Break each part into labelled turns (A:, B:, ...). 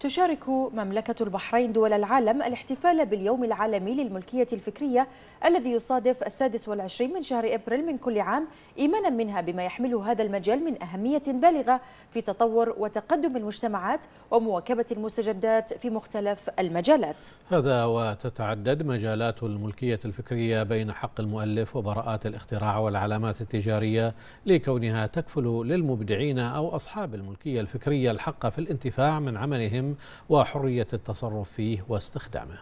A: تشارك مملكة البحرين دول العالم الاحتفال باليوم العالمي للملكية الفكرية الذي يصادف السادس والعشرين من شهر إبريل من كل عام إيمانا منها بما يحمله هذا المجال من أهمية بالغة في تطور وتقدم المجتمعات ومواكبة المستجدات في مختلف المجالات
B: هذا وتتعدد مجالات الملكية الفكرية بين حق المؤلف وبراءات الاختراع والعلامات التجارية لكونها تكفل للمبدعين أو أصحاب الملكية الفكرية الحق في الانتفاع من عملهم وحرية التصرف فيه واستخدامه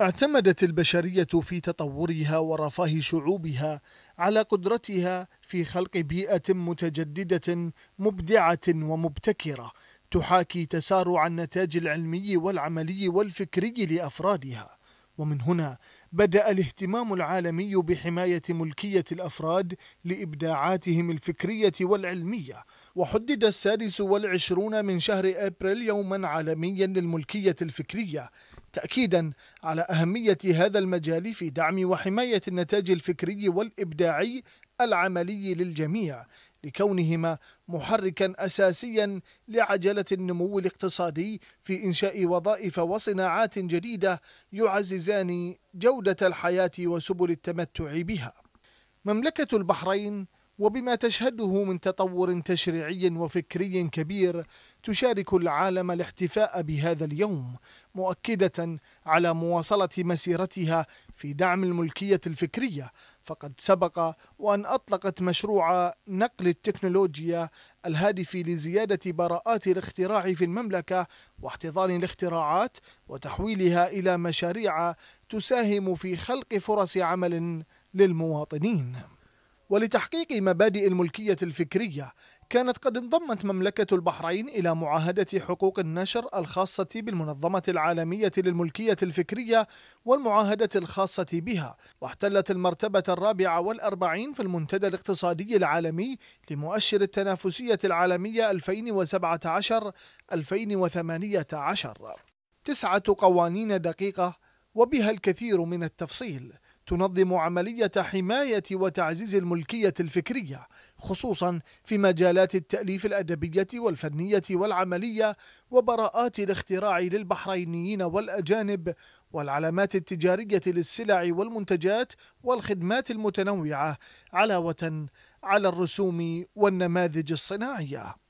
C: اعتمدت البشرية في تطورها ورفاه شعوبها على قدرتها في خلق بيئة متجددة مبدعة ومبتكرة تحاكي تسارع النتاج العلمي والعملي والفكري لأفرادها ومن هنا بدأ الاهتمام العالمي بحماية ملكية الأفراد لإبداعاتهم الفكرية والعلمية وحدد السادس والعشرون من شهر أبريل يوما عالميا للملكية الفكرية تأكيدا على أهمية هذا المجال في دعم وحماية النتاج الفكري والإبداعي العملي للجميع لكونهما محركا اساسيا لعجله النمو الاقتصادي في انشاء وظائف وصناعات جديده يعززان جوده الحياه وسبل التمتع بها مملكه البحرين وبما تشهده من تطور تشريعي وفكري كبير تشارك العالم الاحتفاء بهذا اليوم مؤكده على مواصله مسيرتها في دعم الملكيه الفكريه فقد سبق وان اطلقت مشروع نقل التكنولوجيا الهادف لزياده براءات الاختراع في المملكه واحتضان الاختراعات وتحويلها الى مشاريع تساهم في خلق فرص عمل للمواطنين ولتحقيق مبادئ الملكية الفكرية كانت قد انضمت مملكة البحرين إلى معاهدة حقوق النشر الخاصة بالمنظمة العالمية للملكية الفكرية والمعاهدة الخاصة بها واحتلت المرتبة الرابعة والأربعين في المنتدى الاقتصادي العالمي لمؤشر التنافسية العالمية 2017-2018 تسعة قوانين دقيقة وبها الكثير من التفصيل تنظم عملية حماية وتعزيز الملكية الفكرية خصوصا في مجالات التأليف الأدبية والفنية والعملية وبراءات الاختراع للبحرينيين والأجانب والعلامات التجارية للسلع والمنتجات والخدمات المتنوعة علاوة على الرسوم والنماذج الصناعيه